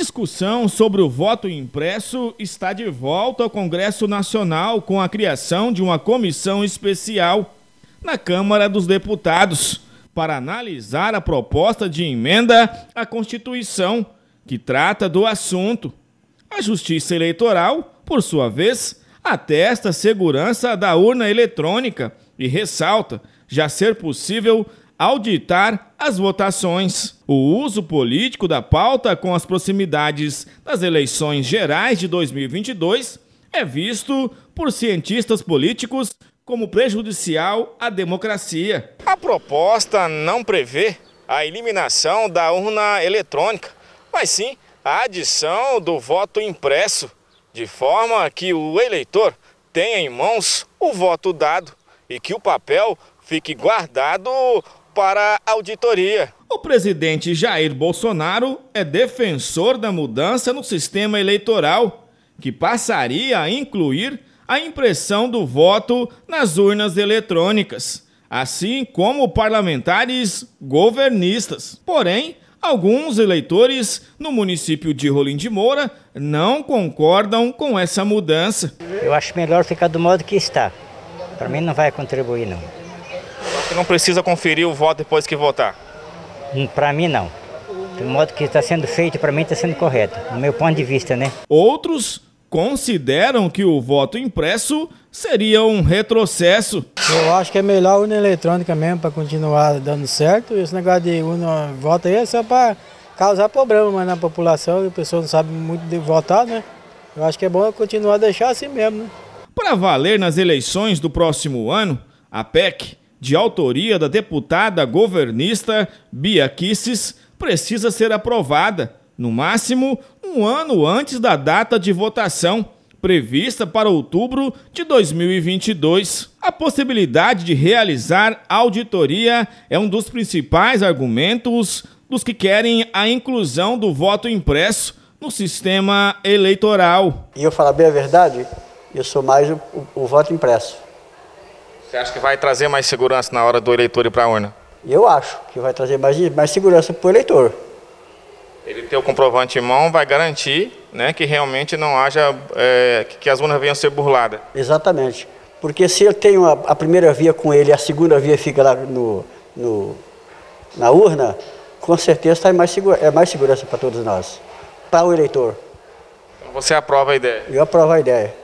discussão sobre o voto impresso está de volta ao Congresso Nacional com a criação de uma comissão especial na Câmara dos Deputados para analisar a proposta de emenda à Constituição que trata do assunto. A Justiça Eleitoral, por sua vez, atesta a segurança da urna eletrônica e ressalta já ser possível auditar as votações. O uso político da pauta com as proximidades das eleições gerais de 2022 é visto por cientistas políticos como prejudicial à democracia. A proposta não prevê a eliminação da urna eletrônica, mas sim a adição do voto impresso, de forma que o eleitor tenha em mãos o voto dado e que o papel fique guardado para a auditoria. O presidente Jair Bolsonaro é defensor da mudança no sistema eleitoral, que passaria a incluir a impressão do voto nas urnas eletrônicas, assim como parlamentares governistas. Porém, alguns eleitores no município de Rolim de Moura não concordam com essa mudança. Eu acho melhor ficar do modo que está. Para mim não vai contribuir não que não precisa conferir o voto depois que votar? Hum, para mim, não. O modo que está sendo feito, para mim está sendo correto, no meu ponto de vista, né? Outros consideram que o voto impresso seria um retrocesso. Eu acho que é melhor a urna eletrônica mesmo para continuar dando certo. Esse negócio de urna voto aí é só para causar problema mas na população, a pessoa não sabe muito de votar, né? Eu acho que é bom continuar a deixar assim mesmo, né? Para valer nas eleições do próximo ano, a PEC de autoria da deputada governista Bia Kisses, precisa ser aprovada, no máximo um ano antes da data de votação, prevista para outubro de 2022. A possibilidade de realizar auditoria é um dos principais argumentos dos que querem a inclusão do voto impresso no sistema eleitoral. E eu falar bem a verdade, eu sou mais o, o, o voto impresso. Você acha que vai trazer mais segurança na hora do eleitor ir para a urna? Eu acho que vai trazer mais, mais segurança para o eleitor. Ele ter o comprovante em mão vai garantir né, que realmente não haja, é, que as urnas venham a ser burladas. Exatamente. Porque se eu tenho a, a primeira via com ele e a segunda via fica lá no, no na urna, com certeza tá mais segura, é mais segurança para todos nós, para o eleitor. Então você aprova a ideia? Eu aprovo a ideia.